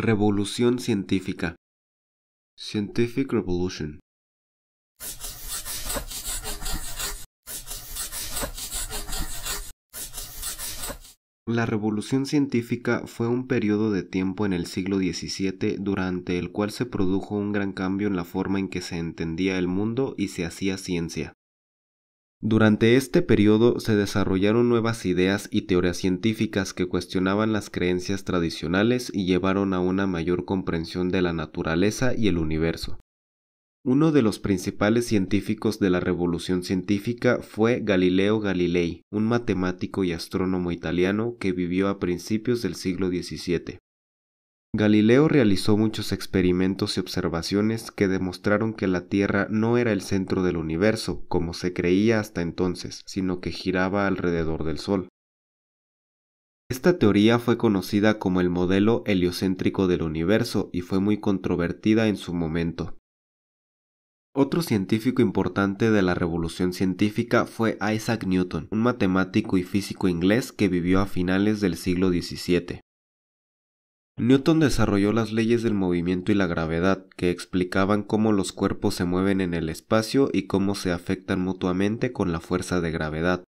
Revolución científica. Scientific Revolution. La revolución científica fue un periodo de tiempo en el siglo XVII durante el cual se produjo un gran cambio en la forma en que se entendía el mundo y se hacía ciencia. Durante este periodo se desarrollaron nuevas ideas y teorías científicas que cuestionaban las creencias tradicionales y llevaron a una mayor comprensión de la naturaleza y el universo. Uno de los principales científicos de la revolución científica fue Galileo Galilei, un matemático y astrónomo italiano que vivió a principios del siglo XVII. Galileo realizó muchos experimentos y observaciones que demostraron que la Tierra no era el centro del universo, como se creía hasta entonces, sino que giraba alrededor del Sol. Esta teoría fue conocida como el modelo heliocéntrico del universo y fue muy controvertida en su momento. Otro científico importante de la revolución científica fue Isaac Newton, un matemático y físico inglés que vivió a finales del siglo XVII. Newton desarrolló las leyes del movimiento y la gravedad, que explicaban cómo los cuerpos se mueven en el espacio y cómo se afectan mutuamente con la fuerza de gravedad.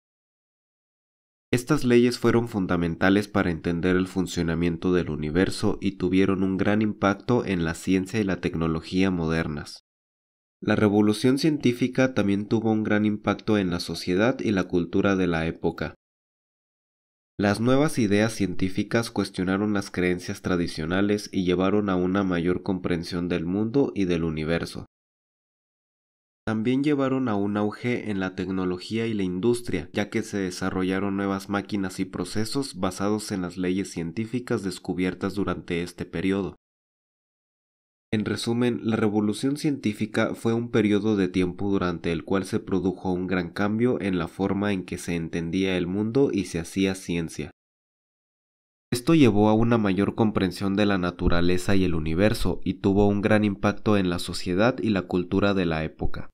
Estas leyes fueron fundamentales para entender el funcionamiento del universo y tuvieron un gran impacto en la ciencia y la tecnología modernas. La revolución científica también tuvo un gran impacto en la sociedad y la cultura de la época. Las nuevas ideas científicas cuestionaron las creencias tradicionales y llevaron a una mayor comprensión del mundo y del universo. También llevaron a un auge en la tecnología y la industria, ya que se desarrollaron nuevas máquinas y procesos basados en las leyes científicas descubiertas durante este periodo. En resumen, la revolución científica fue un periodo de tiempo durante el cual se produjo un gran cambio en la forma en que se entendía el mundo y se hacía ciencia. Esto llevó a una mayor comprensión de la naturaleza y el universo y tuvo un gran impacto en la sociedad y la cultura de la época.